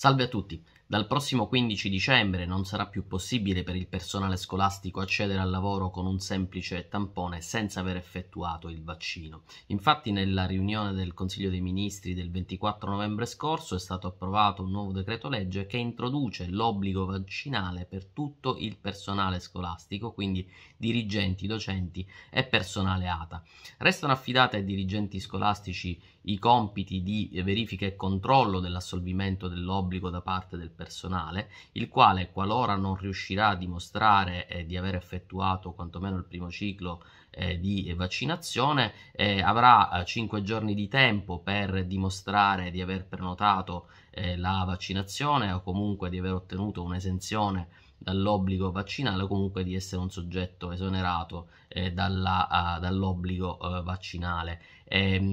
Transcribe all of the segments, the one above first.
Salve a tutti. Dal prossimo 15 dicembre non sarà più possibile per il personale scolastico accedere al lavoro con un semplice tampone senza aver effettuato il vaccino. Infatti nella riunione del Consiglio dei Ministri del 24 novembre scorso è stato approvato un nuovo decreto legge che introduce l'obbligo vaccinale per tutto il personale scolastico, quindi dirigenti, docenti e personale ATA. Restano affidate ai dirigenti scolastici i compiti di verifica e controllo dell'assolvimento dell'obbligo da parte del personale personale, il quale, qualora non riuscirà a dimostrare eh, di aver effettuato quantomeno il primo ciclo eh, di vaccinazione, eh, avrà 5 eh, giorni di tempo per dimostrare di aver prenotato eh, la vaccinazione o comunque di aver ottenuto un'esenzione dall'obbligo vaccinale o comunque di essere un soggetto esonerato eh, dalla, uh, dall'obbligo uh, vaccinale. E, ehm,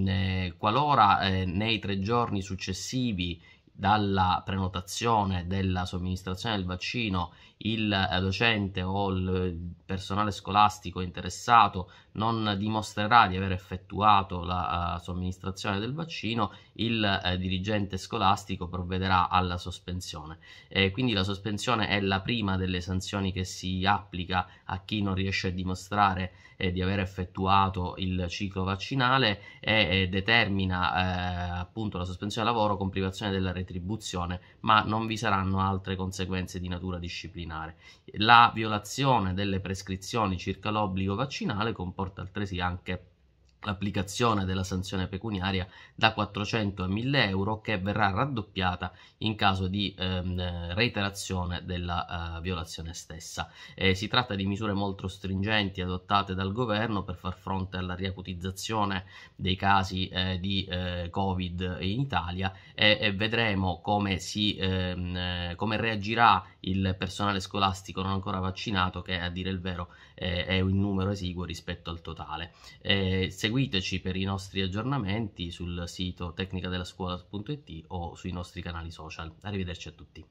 mh, qualora eh, nei tre giorni successivi dalla prenotazione della somministrazione del vaccino il eh, docente o il eh, personale scolastico interessato non dimostrerà di aver effettuato la eh, somministrazione del vaccino, il eh, dirigente scolastico provvederà alla sospensione. Eh, quindi la sospensione è la prima delle sanzioni che si applica a chi non riesce a dimostrare eh, di aver effettuato il ciclo vaccinale e determina appunto la sospensione del lavoro con privazione della retribuzione retribuzione, ma non vi saranno altre conseguenze di natura disciplinare. La violazione delle prescrizioni circa l'obbligo vaccinale comporta altresì anche l'applicazione della sanzione pecuniaria da 400 a 1000 euro che verrà raddoppiata in caso di ehm, reiterazione della eh, violazione stessa. Eh, si tratta di misure molto stringenti adottate dal governo per far fronte alla riacutizzazione dei casi eh, di eh, Covid in Italia e, e vedremo come, si, ehm, eh, come reagirà il personale scolastico non ancora vaccinato che a dire il vero eh, è un numero esiguo rispetto al totale. seguite seguiteci per i nostri aggiornamenti sul sito tecnicadellascuola.it o sui nostri canali social. Arrivederci a tutti.